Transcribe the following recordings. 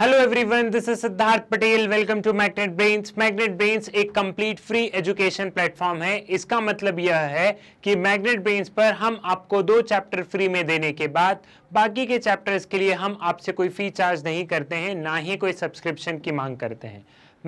hello everyone this is Siddharth Patel welcome to Magnet Brains Magnet brains एक complete free education platform है इसका मतलब यह है कि मैग्नेट ब्रेन्स पर हम आपको दो चैप्टर फ्री में देने के बाद बाकी के चैप्टर्स के लिए हम आपसे कोई फ़ी चार्ज नहीं करते हैं ना ही कोई सब्सक्रिप्शन की मांग करते हैं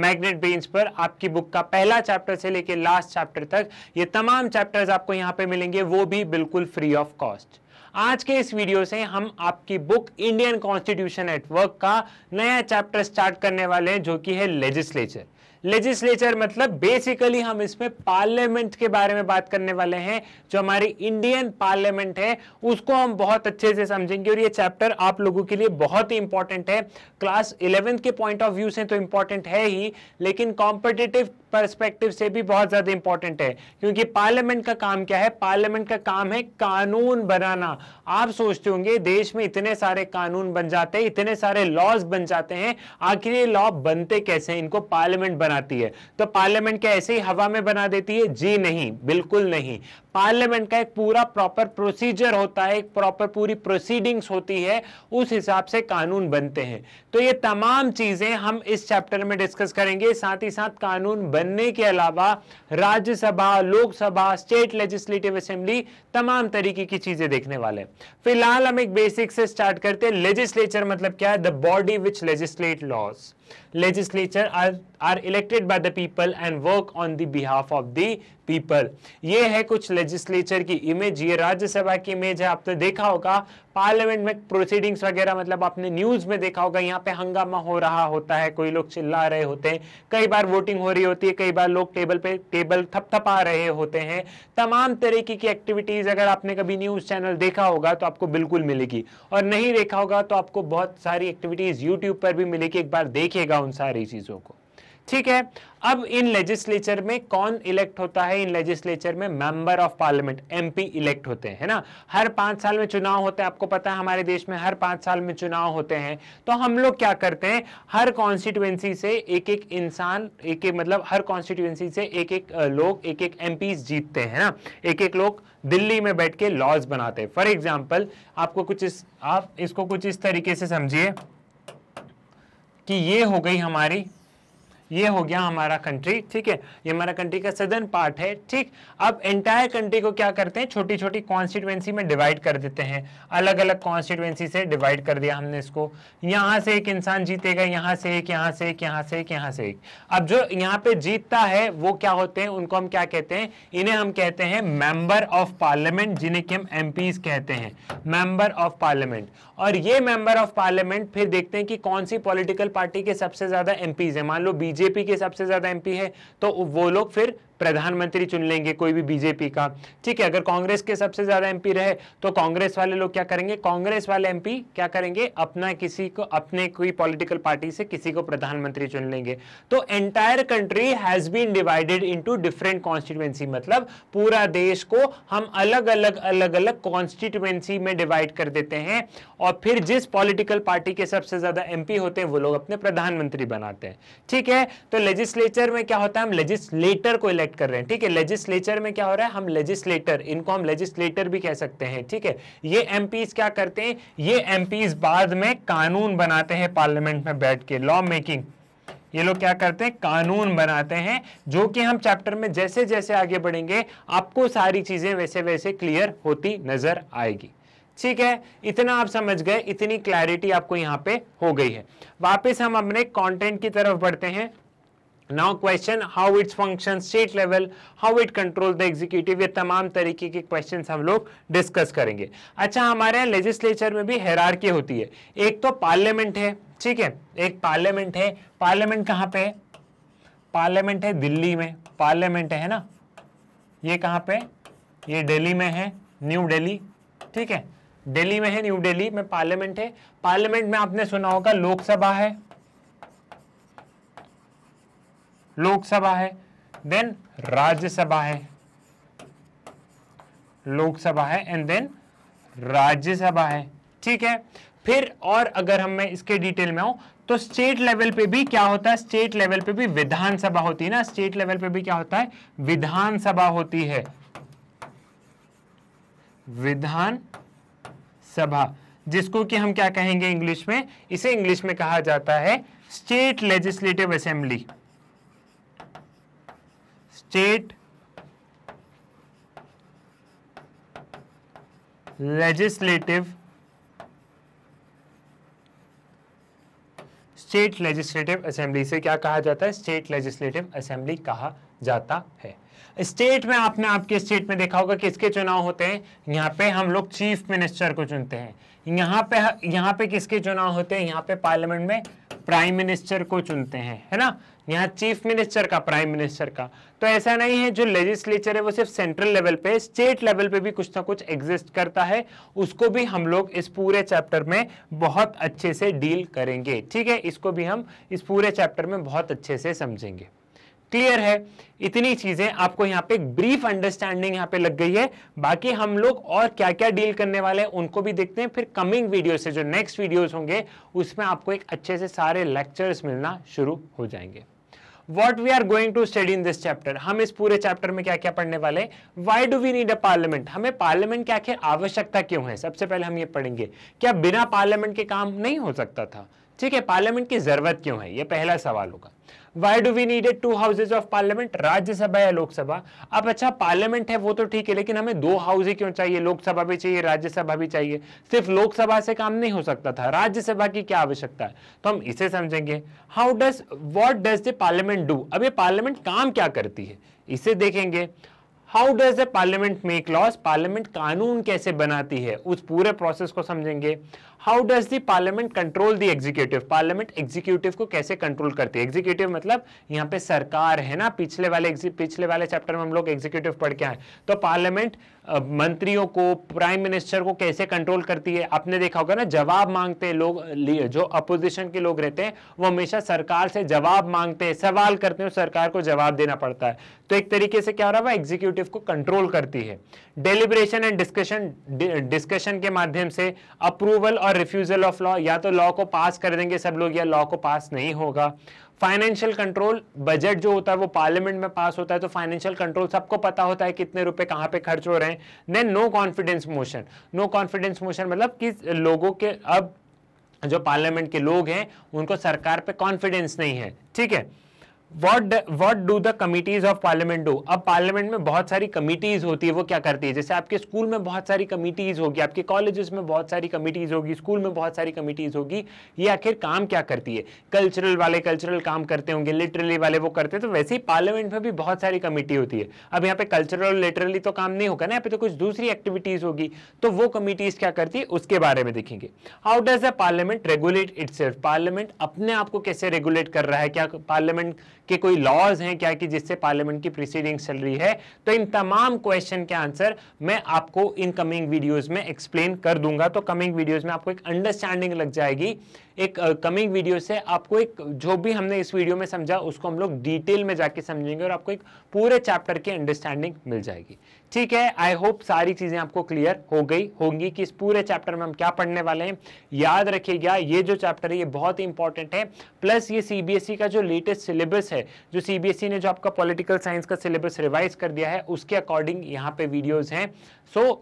मैग्नेट ब्रेन्स पर आपकी बुक का पहला चैप्टर से लेकर लास्ट चैप्टर तक ये तमाम चैप्टर्स आपको यहाँ पे मिलेंगे वो भी बिल्कुल फ्री ऑफ कॉस्ट आज के इस वीडियो से हम आपकी बुक इंडियन कॉन्स्टिट्यूशन एटवर्क का नया चैप्टर स्टार्ट करने वाले हैं जो कि है लेजिस्लेचर लेजिस्लेचर मतलब बेसिकली हम इसमें पार्लियामेंट के बारे में बात करने वाले हैं जो हमारी इंडियन पार्लियामेंट है उसको हम बहुत अच्छे से समझेंगे और ये चैप्टर आप लोगों के लिए बहुत ही इंपॉर्टेंट है क्लास इलेवेंथ के पॉइंट ऑफ व्यू से तो इंपॉर्टेंट है ही लेकिन कॉम्पिटेटिव परस्पेक्टिव से भी बहुत ज़्यादा इंपॉर्टेंट है क्योंकि पार्लियामेंट का काम क्या है पार्लियामेंट का काम है कानून बनाना आप सोचते होंगे देश में इतने सारे कानून बन जाते हैं इतने सारे लॉज बन जाते हैं आखिर ये लॉ बनते कैसे इनको पार्लियामेंट बनाती है तो पार्लियामेंट क्या ऐसे ही हवा में बना देती है जी नहीं बिल्कुल नहीं पार्लियामेंट का एक पूरा प्रॉपर प्रोसीजर होता है एक प्रॉपर पूरी प्रोसीडिंग्स होती है उस हिसाब से कानून बनते हैं तो ये तमाम चीज़ें हम इस चैप्टर में डिस्कस करेंगे साथ ही साथ कानून बनने के अलावा Rajya Sabha Lok Sabha state legislative assembly तमाम तरीके की चीज़ें देखने वाले फिलहाल हम एक बेसिक से स्टार्ट करते हैं लेजिस्लेचर मतलब क्या है the body which legislate laws legislature are are elected by the people and work on the behalf of the people ये है कुछ लेजिस्लेचर की इमेज ये राज्यसभा की इमेज है आपने देखा होगा पार्लियामेंट में प्रोसीडिंग्स वगैरह मतलब आपने न्यूज में देखा होगा यहाँ पे हंगामा हो रहा होता है कोई लोग चिल्ला रहे होते हैं कई बार वोटिंग हो रही होती है कई बार लोग टेबल पे टेबल थपथपा रहे होते हैं तमाम तरीके की एक्टिविटीज अगर आपने कभी न्यूज चैनल देखा होगा तो आपको बिल्कुल मिलेगी और नहीं देखा होगा तो आपको बहुत सारी एक्टिविटीज यूट्यूब पर भी मिलेगी एक बार देखिए देखेगा उन सारी चीज़ों को ठीक है अब इन लेजिस्लेचर में कौन इलेक्ट होता है इन लेजिस्लेचर में member of parliament MP elect होते हैं ना हर पांच साल में चुनाव होते हैं आपको पता है हमारे देश में हर पांच साल में चुनाव होते हैं तो हम लोग क्या करते हैं हर कॉन्स्टिट्यूएंसी से एक एक इंसान एक एक मतलब हर कॉन्स्टिट्यूएंसी से एक एक लोग एक एक एम जीतते हैं ना एक एक लोग दिल्ली में बैठ के लॉज बनाते हैं फॉर एग्जाम्पल आपको कुछ इस आप इसको कुछ इस तरीके से समझिए कि ये हो गई हमारी ये हो गया हमारा कंट्री ठीक है ये हमारा कंट्री का सदर्न पार्ट है ठीक अब एंटायर कंट्री को क्या करते हैं छोटी छोटी कॉन्स्टिट्युएंसी में डिवाइड कर देते हैं अलग अलग कॉन्स्टिट्युएंसी से डिवाइड कर दिया हमने इसको यहां से एक इंसान जीतेगा यहां से एक यहां से एक यहां से एक यहां से एक अब जो यहाँ पे जीतता है वो क्या होते हैं उनको हम क्या कहते हैं इन्हें हम कहते हैं मेंबर ऑफ पार्लियामेंट जिन्हें कि हम एम कहते हैं मेंबर ऑफ पार्लियामेंट और ये मेंबर ऑफ पार्लियामेंट फिर देखते हैं कि कौन सी पॉलिटिकल पार्टी के सबसे ज्यादा एमपीज है मान लो बीजेपी बीजेपी के सबसे ज़्यादा एमपी है तो वो लोग फिर प्रधानमंत्री चुन लेंगे कोई भी बीजेपी का ठीक है अगर कांग्रेस के सबसे ज्यादा एमपी रहे तो कांग्रेस वाले लोग क्या करेंगे कांग्रेस वाले एमपी क्या करेंगे अपना किसी को अपने कोई पॉलिटिकल पार्टी से किसी को प्रधानमंत्री चुन लेंगे तो entire country has been divided into different constituency मतलब पूरा देश को हम अलग अलग अलग अलग कॉन्स्टिट्युएंसी में डिवाइड कर देते हैं और फिर जिस पॉलिटिकल पार्टी के सबसे ज्यादा एमपी होते हैं वो लोग अपने प्रधानमंत्री बनाते हैं ठीक है तो लेजिस्लेचर में क्या होता है हम लेजिस्लेटर को इलेक्ट कनेक्ट कर रहे हैं ठीक है लेजिस्लेचर में क्या हो रहा है हम लेजिस्लेटर इनको हम लेजिस्लेटर भी कह सकते हैं ठीक है ये एम क्या करते हैं ये एम बाद में कानून बनाते हैं पार्लियामेंट में बैठ के लॉ मेकिंग ये लोग क्या करते हैं कानून बनाते हैं जो कि हम चैप्टर में जैसे जैसे आगे बढ़ेंगे आपको सारी चीज़ें वैसे वैसे क्लियर होती नजर आएगी ठीक है इतना आप समझ गए इतनी क्लैरिटी आपको यहां पे हो गई है वापस हम अपने कंटेंट की तरफ बढ़ते हैं now question how its function state level how it control the executive ये तमाम तरीके के क्वेश्चन हम लोग डिस्कस करेंगे अच्छा हमारे यहाँ लेजिस्लेचर में भी हेरारकी होती है एक तो पार्लियामेंट है ठीक है एक पार्लियामेंट है पार्लियामेंट कहाँ पे है पार्लियामेंट है दिल्ली में पार्लियामेंट है ना ये कहाँ पे ये दिल्ली में है न्यू दिल्ली ठीक है दिल्ली में है न्यू दिल्ली में पार्लियामेंट है पार्लियामेंट में आपने सुना होगा लोकसभा है लोकसभा है देन राज्यसभा है लोकसभा है एंड देन राज्यसभा है ठीक है फिर और अगर हम मैं इसके डिटेल में आऊं तो स्टेट लेवल पे भी क्या होता है स्टेट लेवल पे भी विधानसभा होती है ना स्टेट लेवल पे भी क्या होता है विधानसभा होती है विधान सभा जिसको कि हम क्या कहेंगे इंग्लिश में इसे इंग्लिश में कहा जाता है state legislative assembly state legislative state legislative assembly से क्या कहा जाता है स्टेट लेजिस्लेटिव असेंबली कहा जाता है स्टेट में आपने आपके स्टेट में देखा होगा किसके चुनाव होते हैं यहाँ पे हम लोग चीफ मिनिस्टर को चुनते हैं यहाँ पे यहाँ पे किसके चुनाव होते हैं यहाँ पे पार्लियामेंट में प्राइम मिनिस्टर को चुनते हैं है ना यहाँ चीफ मिनिस्टर का प्राइम मिनिस्टर का तो ऐसा नहीं है जो लेजिस्लेचर है वो सिर्फ सेंट्रल लेवल पे स्टेट लेवल पे भी कुछ ना कुछ एग्जिस्ट करता है उसको भी हम लोग इस पूरे चैप्टर में बहुत अच्छे से डील करेंगे ठीक है इसको भी हम इस पूरे चैप्टर में बहुत अच्छे से समझेंगे क्लियर है इतनी चीजें आपको यहाँ पे ब्रीफ अंडरस्टैंडिंग यहाँ पे लग गई है बाकी हम लोग और क्या क्या डील करने वाले हैं उनको भी देखते हैं फिर कमिंग वीडियो से जो नेक्स्ट वीडियोस होंगे उसमें आपको एक अच्छे से सारे लेक्चर्स मिलना शुरू हो जाएंगे what we are going to study in this chapter हम इस पूरे चैप्टर में क्या क्या पढ़ने वाले why do we need a parliament हमें पार्लियामेंट की आखिर आवश्यकता क्यों है सबसे पहले हम ये पढ़ेंगे क्या बिना पार्लियामेंट के काम नहीं हो सकता था ठीक है पार्लियामेंट की जरूरत क्यों है ये पहला सवाल होगा why do we needed two houses of parliament Rajya Sabha या लोकसभा अब अच्छा पार्लियामेंट है वो तो ठीक है लेकिन हमें दो हाउस ही क्यों चाहिए लोकसभा भी चाहिए राज्यसभा भी चाहिए सिर्फ लोकसभा से काम नहीं हो सकता था राज्यसभा की क्या आवश्यकता है तो हम इसे समझेंगे how does what does the parliament do अब ये पार्लियामेंट काम क्या करती है इसे देखेंगे how does the parliament make laws parliament कानून कैसे बनाती है उस पूरे प्रोसेस को समझेंगे how does the parliament control the executive parliament executive को कैसे कंट्रोल करती है एग्जीक्यूटिव मतलब यहाँ पे सरकार है ना पिछले वाले पिछले वाले चैप्टर में हम लोग एग्जीक्यूटिव पढ़ के आए तो पार्लियामेंट मंत्रियों को प्राइम मिनिस्टर को कैसे कंट्रोल करती है आपने देखा होगा ना जवाब मांगते हैं लोग जो अपोजिशन के लोग रहते हैं वो हमेशा सरकार से जवाब मांगते हैं सवाल करते हैं सरकार को जवाब देना पड़ता है तो एक तरीके से क्या हो रहा है वह एग्जीक्यूटिव को कंट्रोल करती है डेलीब्रेशन एंड डिस्कशन डिस्कशन के माध्यम से अप्रूवल और और रिफ्यूजल ऑफ लॉ या तो लॉ को पास कर देंगे सब लोग या लॉ को पास नहीं होगा फाइनेंशियल कंट्रोल बजट जो होता है वो पार्लियामेंट में पास होता है तो फाइनेंशियल कंट्रोल सबको पता होता है कितने रुपए कहाँ पे खर्च हो रहे हैं then no confidence motion no confidence motion मतलब कि लोगों के अब जो पार्लियामेंट के लोग हैं उनको सरकार पे कॉन्फिडेंस नहीं है ठीक है what what do the committees of parliament do अब पार्लियामेंट में बहुत सारी कमिटीज होती है वो क्या करती है जैसे आपके स्कूल में बहुत सारी कमिटीज होगी आपके कॉलेजेस में बहुत सारी कमिटीज होगी स्कूल में बहुत सारी कमिटीज होगी ये आखिर काम क्या करती है कल्चरल वाले कल्चरल काम करते होंगे लिटरली वाले वो करते हैं तो वैसे ही पार्लियामेंट में भी बहुत सारी कमिटी होती है अब यहाँ पे कल्चरल और लिटरली तो काम नहीं होगा ना यहाँ पे तो कुछ दूसरी एक्टिविटीज होगी तो वो कमिटीज क्या करती है उसके बारे में देखेंगे how does the parliament regulate it parliament अपने आप को कैसे रेगुलेट कर रहा है क्या पार्लियामेंट कि कोई लॉज हैं क्या कि जिससे पार्लियामेंट की प्रोसीडिंग चल रही है तो इन तमाम क्वेश्चन के आंसर मैं आपको इन कमिंग वीडियोज में एक्सप्लेन कर दूंगा तो कमिंग वीडियोज में आपको एक अंडरस्टैंडिंग लग जाएगी एक कमिंग uh, वीडियो से आपको एक जो भी हमने इस वीडियो में समझा उसको हम लोग डिटेल में जाके समझेंगे और आपको एक पूरे चैप्टर की अंडरस्टैंडिंग मिल जाएगी ठीक है आई होप सारी चीज़ें आपको क्लियर हो गई होंगी कि इस पूरे चैप्टर में हम क्या पढ़ने वाले हैं याद रखिएगा ये जो चैप्टर है ये बहुत ही इंपॉर्टेंट है प्लस ये सीबीएसई e का जो लेटेस्ट सिलेबस है जो सीबीएसई e ने जो आपका पॉलिटिकल साइंस का सिलेबस रिवाइज कर दिया है उसके अकॉर्डिंग यहाँ पे वीडियोज़ हैं सो so,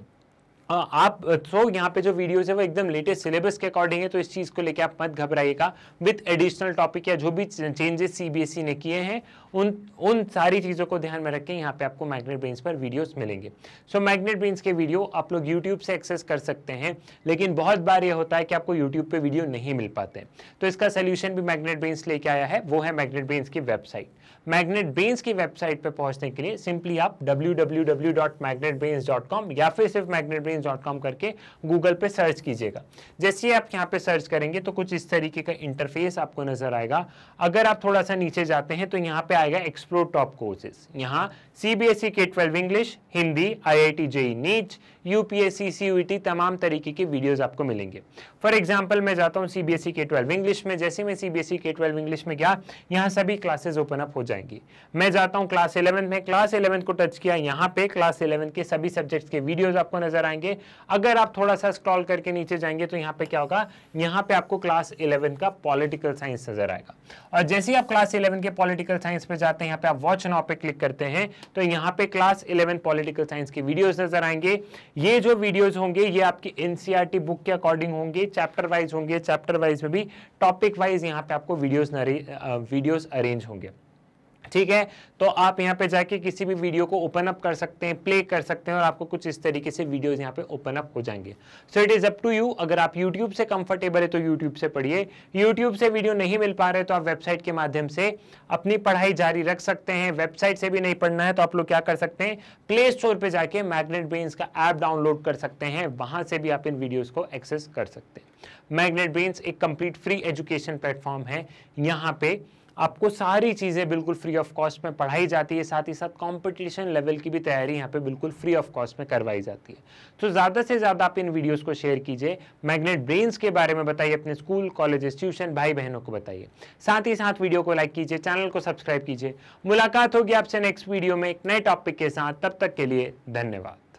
आप तो यहाँ पे जो वीडियोस है वो एकदम लेटेस्ट सिलेबस के अकॉर्डिंग है तो इस चीज़ को लेकर आप मत घबराइएगा विथ एडिशनल टॉपिक या जो भी चेंजेस सीबीएसई e ने किए हैं उन उन सारी चीज़ों को ध्यान में रखें यहाँ पे आपको मैग्नेट ब्रेन्स पर वीडियोस मिलेंगे सो मैग्नेट ब्रेन्स के वीडियो आप लोग यूट्यूब से एक्सेस कर सकते हैं लेकिन बहुत बार ये होता है कि आपको यूट्यूब पर वीडियो नहीं मिल पाते तो इसका सोल्यूशन भी मैग्नेट ब्रेन्स लेके आया है वो है मैग्नेट ब्रेन्स की वेबसाइट मैग्नेट बेन्स की वेबसाइट पर पहुंचने के लिए सिंपली आप डब्ल्यू या फिर सिर्फ magnetbrains.com करके गूगल पे सर्च कीजिएगा जैसे ही आप यहाँ पे सर्च करेंगे तो कुछ इस तरीके का इंटरफेस आपको नजर आएगा अगर आप थोड़ा सा नीचे जाते हैं तो यहाँ पे आएगा एक्सप्लोर टॉप कोर्सेज यहाँ सी बी एस ई के twelve English Hindi I I T JEE NEET U P S C U T तमाम तरीके के वीडियोज आपको मिलेंगे फॉर एग्जाम्पल मैं जाता हूँ सी बी एस ई के ट्वेल्व इंग्लिश में जैसे मैं सी बी एस ई के ट्वेल्व इंग्लिश में गया यहाँ सभी क्लासेज ओपन अप हो जाएंगी मैं जाता हूं क्लास इलेवंथ में क्लास इलेवंथ को टच किया यहां पे क्लास इलेवंथ के सभी सब्जेक्ट्स के वीडियोज आपको नजर आएंगे अगर आप थोड़ा सा स्क्रॉल करके नीचे जाएंगे तो यहाँ पे क्या होगा यहाँ पे आपको क्लास इलेवंथ का पॉलिटिकल साइंस नजर आएगा और जैसे ही आप क्लास इलेवन के पॉलिटिकल साइंस पे जाते हैं यहाँ पे आप वॉच नाउ पे क्लिक करते हैं तो यहाँ पे क्लास इलेवन पॉलिटिकल साइंस के वीडियोज नजर आएंगे ये जो वीडियोज होंगे ये आपकी एनसीआरटी बुक e के अकॉर्डिंग होंगे चैप्टर वाइज होंगे चैप्टर वाइज में भी टॉपिक वाइज यहाँ पे आपको वीडियोज वीडियोज अरेंज होंगे ठीक है तो आप यहाँ पे जाके किसी भी वीडियो को ओपन अप कर सकते हैं प्ले कर सकते हैं और आपको कुछ इस तरीके से वीडियोस यहाँ पे ओपन अप हो जाएंगे so it is up to you अगर आप यूट्यूब से कंफर्टेबल है तो यूट्यूब से पढ़िए यूट्यूब से वीडियो नहीं मिल पा रहे तो आप वेबसाइट के माध्यम से अपनी पढ़ाई जारी रख सकते हैं वेबसाइट से भी नहीं पढ़ना है तो आप लोग क्या कर सकते हैं प्ले स्टोर पर जाके मैग्नेट ब्रेन्स का ऐप डाउनलोड कर सकते हैं वहाँ से भी आप इन वीडियोज़ को एक्सेस कर सकते हैं मैग्नेट ब्रेन्स एक कंप्लीट फ्री एजुकेशन प्लेटफॉर्म है यहाँ पे आपको सारी चीज़ें बिल्कुल फ्री ऑफ कॉस्ट में पढ़ाई जाती है साथ ही साथ कंपटीशन लेवल की भी तैयारी यहाँ पे बिल्कुल फ्री ऑफ कॉस्ट में करवाई जाती है तो ज़्यादा से ज़्यादा आप इन वीडियोस को शेयर कीजिए मैग्नेट ब्रेन्स के बारे में बताइए अपने स्कूल कॉलेजेस ट्यूशन भाई बहनों को बताइए साथ ही साथ वीडियो को लाइक कीजिए चैनल को सब्सक्राइब कीजिए मुलाकात होगी आपसे नेक्स्ट वीडियो में एक नए टॉपिक के साथ तब तक के लिए धन्यवाद